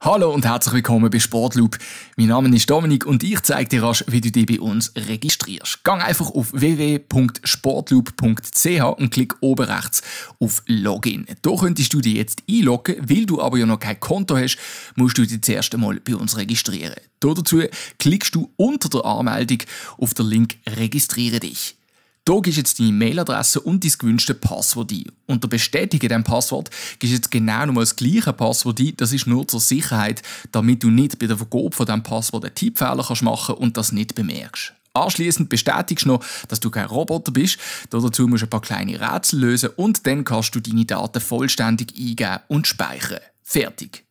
Hallo und herzlich willkommen bei Sportloop. Mein Name ist Dominik und ich zeige dir rasch, wie du dich bei uns registrierst. Gang einfach auf www.sportloop.ch und klick oben rechts auf Login. Da könntest du dich jetzt einloggen, weil du aber ja noch kein Konto hast, musst du dich zuerst einmal bei uns registrieren. Dazu klickst du unter der Anmeldung auf den Link Registriere dich. Da gibst jetzt deine Mailadresse und dein gewünschte Passwort ein. Unter Bestätigen dein Passwort gibst jetzt genau nochmal das gleiche Passwort ein. Das ist nur zur Sicherheit, damit du nicht bei der Vergabe von diesem Passwort einen Tippfehler kannst und das nicht bemerkst. Anschließend bestätigst du noch, dass du kein Roboter bist. Dazu musst du ein paar kleine Rätsel lösen und dann kannst du deine Daten vollständig eingeben und speichern. Fertig.